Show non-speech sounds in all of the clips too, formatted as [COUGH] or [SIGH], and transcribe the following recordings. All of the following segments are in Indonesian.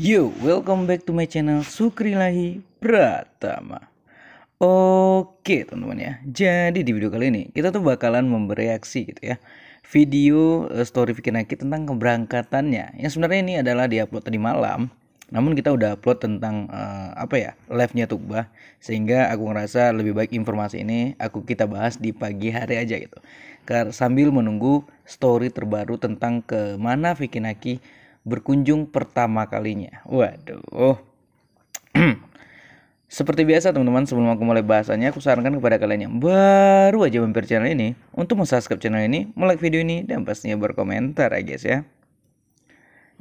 Yo, welcome back to my channel Sukrilahi Pratama Oke teman-teman ya Jadi di video kali ini kita tuh bakalan membereaksi gitu ya Video eh, story Vicky Naki tentang keberangkatannya Yang sebenarnya ini adalah di upload tadi malam Namun kita udah upload tentang uh, apa ya live-nya Tukbah Sehingga aku ngerasa lebih baik informasi ini aku kita bahas di pagi hari aja gitu Karena Sambil menunggu story terbaru tentang kemana Vicky Naki berkunjung pertama kalinya. Waduh. [CLEARS THROAT] Seperti biasa teman-teman sebelum aku mulai bahasannya aku sarankan kepada kalian yang baru aja mampir channel ini untuk subscribe channel ini, like video ini dan pastinya berkomentar ya guys ya.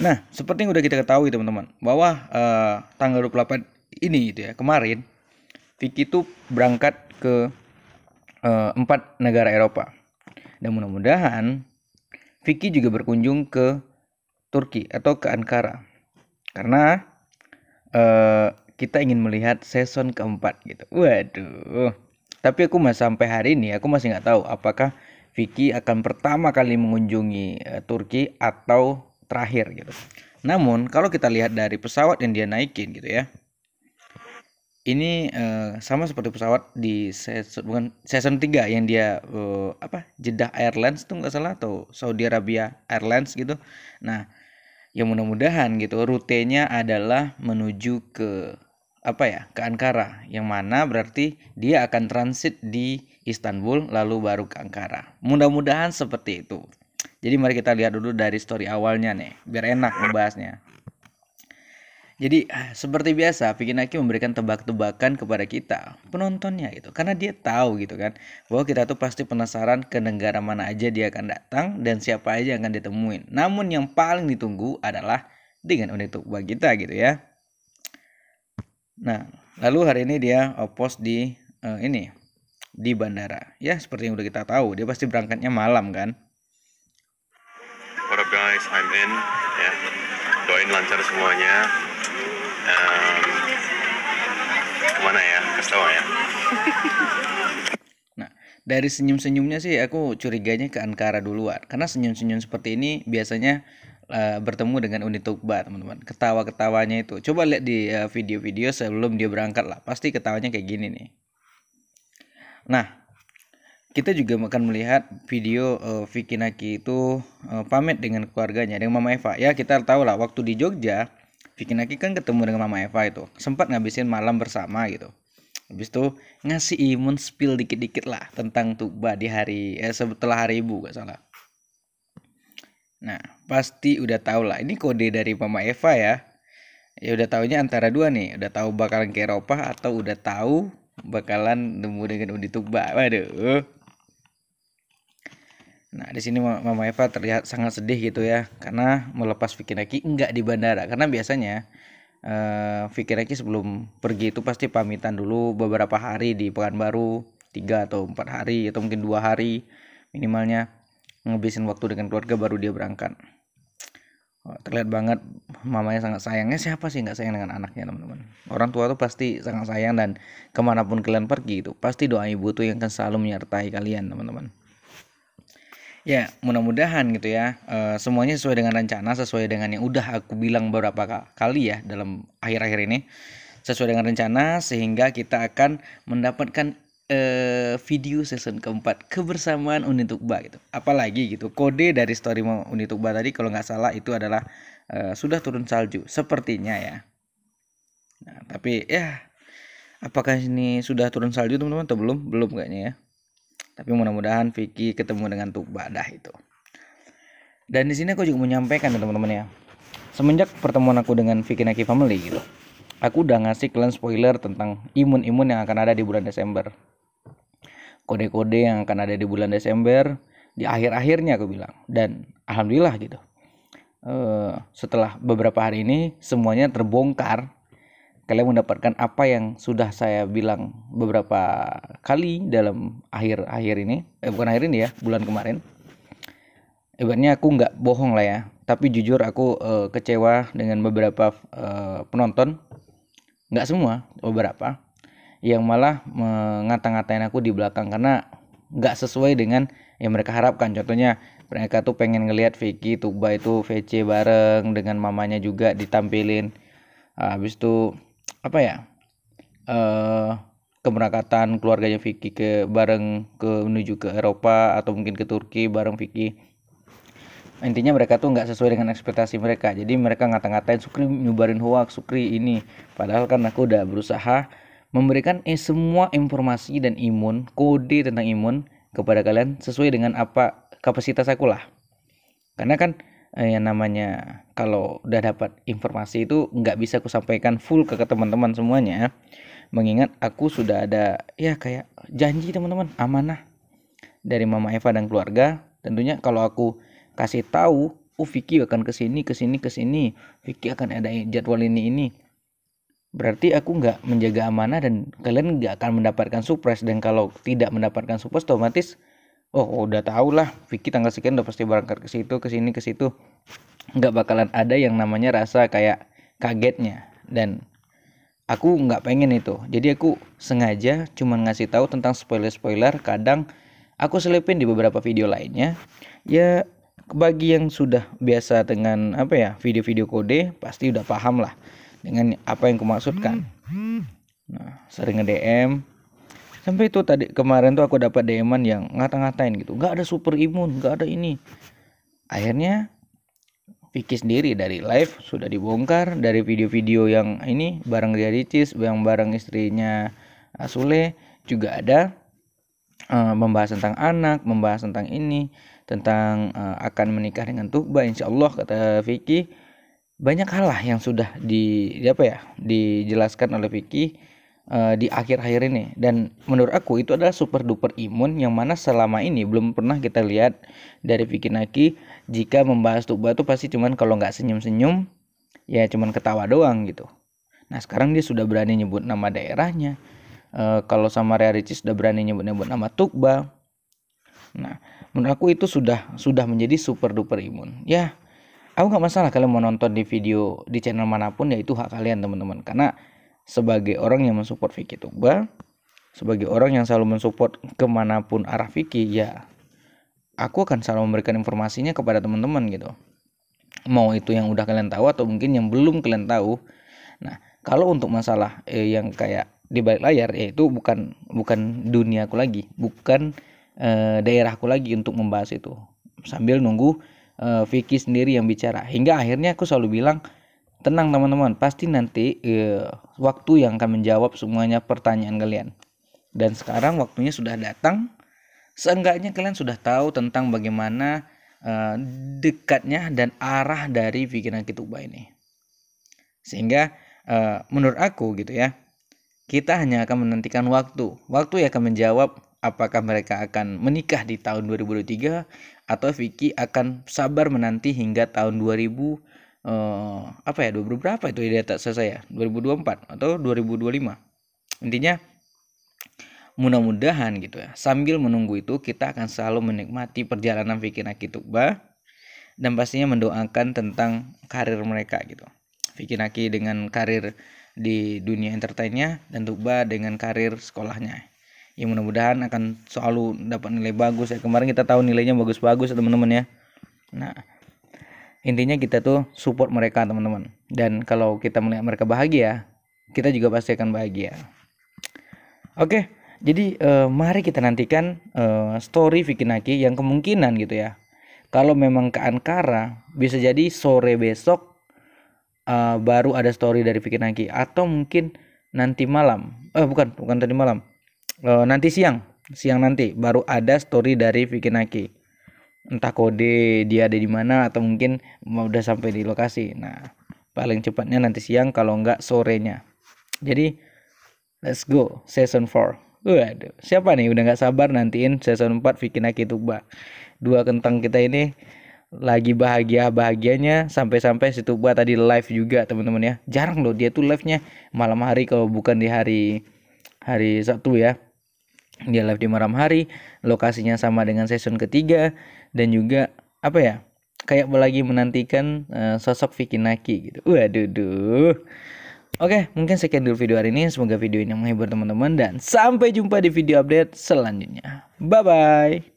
Nah, seperti yang udah kita ketahui teman-teman bahwa uh, eh, tanggal 28 ini gitu ya, kemarin Vicky itu berangkat ke eh, empat negara Eropa. Dan mudah-mudahan Vicky juga berkunjung ke Turki atau ke Ankara karena uh, kita ingin melihat season keempat gitu waduh tapi aku masih sampai hari ini aku masih nggak tahu apakah Vicky akan pertama kali mengunjungi uh, Turki atau terakhir gitu namun kalau kita lihat dari pesawat yang dia naikin gitu ya ini uh, sama seperti pesawat di season, bukan season 3 yang dia uh, apa Jeddah Airlines tuh nggak salah atau Saudi Arabia Airlines gitu. Nah, ya mudah-mudahan gitu rutenya adalah menuju ke apa ya ke Ankara yang mana berarti dia akan transit di Istanbul lalu baru ke Ankara mudah-mudahan seperti itu jadi mari kita lihat dulu dari story awalnya nih biar enak membahasnya jadi ah, seperti biasa, Vicky Naki memberikan tebak-tebakan kepada kita, penontonnya gitu. Karena dia tahu gitu kan, bahwa kita tuh pasti penasaran ke negara mana aja dia akan datang dan siapa aja yang akan ditemuin. Namun yang paling ditunggu adalah dengan untuk buat kita gitu ya. Nah, lalu hari ini dia post di uh, ini di bandara. Ya, seperti yang udah kita tahu, dia pasti berangkatnya malam kan. What up guys, I'm in. Ya, doain lancar semuanya um, kemana ya kasih ya nah dari senyum-senyumnya sih aku curiganya ke Ankara duluan karena senyum-senyum seperti ini biasanya uh, bertemu dengan unit Tukba teman-teman ketawa-ketawanya itu coba lihat di eh, video-video uh, sebelum dia berangkat lah pasti ketawanya kayak gini nih nah kita juga akan melihat video uh, Vicky Naki itu uh, pamit dengan keluarganya dengan Mama Eva ya kita tahu lah waktu di Jogja Vicky Naki kan ketemu dengan Mama Eva itu sempat ngabisin malam bersama gitu habis itu ngasih imun spill dikit-dikit lah tentang Tuba di hari eh setelah hari ibu gak salah nah pasti udah tau lah ini kode dari Mama Eva ya ya udah taunya antara dua nih udah tahu bakalan ke Eropa atau udah tahu bakalan nemu dengan Udi Tuba waduh Nah, di sini Mama Eva terlihat sangat sedih gitu ya, karena melepas fikiraki Naki enggak di bandara. Karena biasanya uh, sebelum pergi itu pasti pamitan dulu beberapa hari di Pekanbaru, tiga atau empat hari atau mungkin dua hari minimalnya ngebisin waktu dengan keluarga baru dia berangkat. Oh, terlihat banget mamanya sangat sayangnya siapa sih nggak sayang dengan anaknya teman-teman orang tua tuh pasti sangat sayang dan kemanapun kalian pergi itu pasti doa ibu tuh yang akan selalu menyertai kalian teman-teman Ya, mudah-mudahan gitu ya. E, semuanya sesuai dengan rencana, sesuai dengan yang udah aku bilang beberapa kali ya dalam akhir-akhir ini. Sesuai dengan rencana sehingga kita akan mendapatkan e, video season keempat kebersamaan Unitukba gitu. Apalagi gitu. Kode dari story Unitukba tadi kalau nggak salah itu adalah e, sudah turun salju sepertinya ya. Nah, tapi ya apakah ini sudah turun salju teman-teman atau belum? Belum kayaknya ya. Tapi mudah-mudahan Vicky ketemu dengan badah itu. Dan di sini aku juga menyampaikan ya teman-teman ya. Semenjak pertemuan aku dengan Vicky Naki Family gitu. Aku udah ngasih kalian spoiler tentang imun-imun yang akan ada di bulan Desember. Kode-kode yang akan ada di bulan Desember di akhir-akhirnya aku bilang dan alhamdulillah gitu. Uh, setelah beberapa hari ini semuanya terbongkar kalian mendapatkan apa yang sudah saya bilang beberapa kali dalam akhir-akhir ini eh bukan akhir ini ya bulan kemarin ibaratnya aku nggak bohong lah ya tapi jujur aku uh, kecewa dengan beberapa uh, penonton nggak semua beberapa yang malah mengata-ngatain aku di belakang karena nggak sesuai dengan yang mereka harapkan contohnya mereka tuh pengen ngelihat Vicky Tuba itu VC bareng dengan mamanya juga ditampilin habis itu apa ya uh, keberangkatan keluarganya Vicky ke bareng ke menuju ke Eropa atau mungkin ke Turki bareng Vicky intinya mereka tuh nggak sesuai dengan ekspektasi mereka jadi mereka ngata-ngatain Sukri nyubarin hoax Sukri ini padahal kan aku udah berusaha memberikan eh, semua informasi dan imun kode tentang imun kepada kalian sesuai dengan apa kapasitas aku lah karena kan eh, yang namanya kalau udah dapat informasi itu nggak bisa aku sampaikan full ke teman-teman semuanya mengingat aku sudah ada ya kayak janji teman-teman amanah dari Mama Eva dan keluarga tentunya kalau aku kasih tahu oh Vicky akan kesini kesini kesini Vicky akan ada jadwal ini ini berarti aku nggak menjaga amanah dan kalian nggak akan mendapatkan surprise dan kalau tidak mendapatkan surprise otomatis oh udah tau lah Vicky tanggal sekian udah pasti berangkat ke situ ke sini ke situ nggak bakalan ada yang namanya rasa kayak kagetnya dan aku nggak pengen itu jadi aku sengaja cuman ngasih tahu tentang spoiler spoiler kadang aku selipin di beberapa video lainnya ya bagi yang sudah biasa dengan apa ya video-video kode pasti udah paham lah dengan apa yang kumaksudkan hmm, hmm. nah sering nge DM sampai itu tadi kemarin tuh aku dapat deman yang ngata-ngatain gitu nggak ada super imun nggak ada ini akhirnya Vicky sendiri dari live sudah dibongkar dari video-video yang ini bareng dia Ricis yang bareng istrinya eh, Sule juga ada uh, membahas tentang anak membahas tentang ini tentang uh, akan menikah dengan Tuba insya Allah kata Vicky banyak hal lah yang sudah di, di apa ya dijelaskan oleh Vicky Eh, di akhir-akhir ini dan menurut aku itu adalah super duper imun yang mana selama ini belum pernah kita lihat dari Vicky Naki jika membahas Tuba tuh pasti cuman kalau nggak senyum-senyum ya cuman ketawa doang gitu nah sekarang dia sudah berani nyebut nama daerahnya uh, kalau sama Ria Ricis sudah berani nyebut-nyebut nama Tukba nah menurut aku itu sudah sudah menjadi super duper imun ya aku nggak masalah kalian mau nonton di video di channel manapun ya itu hak kalian teman-teman karena sebagai orang yang mensupport Vicky Tugba sebagai orang yang selalu mensupport kemanapun arah Vicky ya aku akan selalu memberikan informasinya kepada teman-teman gitu mau itu yang udah kalian tahu atau mungkin yang belum kalian tahu nah kalau untuk masalah eh, yang kayak di balik layar yaitu bukan bukan dunia aku lagi bukan eh, daerahku lagi untuk membahas itu sambil nunggu eh, Vicky sendiri yang bicara hingga akhirnya aku selalu bilang tenang teman-teman pasti nanti eh, waktu yang akan menjawab semuanya pertanyaan kalian. Dan sekarang waktunya sudah datang. Seenggaknya kalian sudah tahu tentang bagaimana uh, dekatnya dan arah dari pikiran Kituba ini. Sehingga uh, menurut aku gitu ya, kita hanya akan menantikan waktu. Waktu yang akan menjawab apakah mereka akan menikah di tahun 2023 atau Vicky akan sabar menanti hingga tahun 2000 eh, apa ya 2000 berapa itu tak selesai ya 2024 atau 2025 intinya mudah-mudahan gitu ya sambil menunggu itu kita akan selalu menikmati perjalanan Vicky Nakituba dan pastinya mendoakan tentang karir mereka gitu Vicky Naki dengan karir di dunia entertainnya dan Tuba dengan karir sekolahnya yang mudah-mudahan akan selalu dapat nilai bagus ya kemarin kita tahu nilainya bagus-bagus ya, teman-teman ya nah intinya kita tuh support mereka teman-teman dan kalau kita melihat mereka bahagia kita juga pasti akan bahagia oke jadi eh, mari kita nantikan eh, story Vicky Naki yang kemungkinan gitu ya kalau memang ke Ankara bisa jadi sore besok eh, baru ada story dari Vicky Naki atau mungkin nanti malam eh bukan bukan tadi malam eh, nanti siang siang nanti baru ada story dari Vicky Naki entah kode dia ada di mana atau mungkin mau udah sampai di lokasi. Nah, paling cepatnya nanti siang kalau enggak sorenya. Jadi let's go season 4. Waduh, siapa nih udah nggak sabar nantiin season 4 Vikina Kituba. Dua kentang kita ini lagi bahagia-bahagianya sampai-sampai situ buat tadi live juga teman-teman ya. Jarang loh dia tuh live-nya malam hari kalau bukan di hari hari Sabtu ya dia live di malam hari lokasinya sama dengan season ketiga dan juga apa ya kayak lagi menantikan uh, sosok Vicky Naki gitu waduh duh. Oke, mungkin sekian dulu video hari ini. Semoga video ini menghibur teman-teman dan sampai jumpa di video update selanjutnya. Bye bye.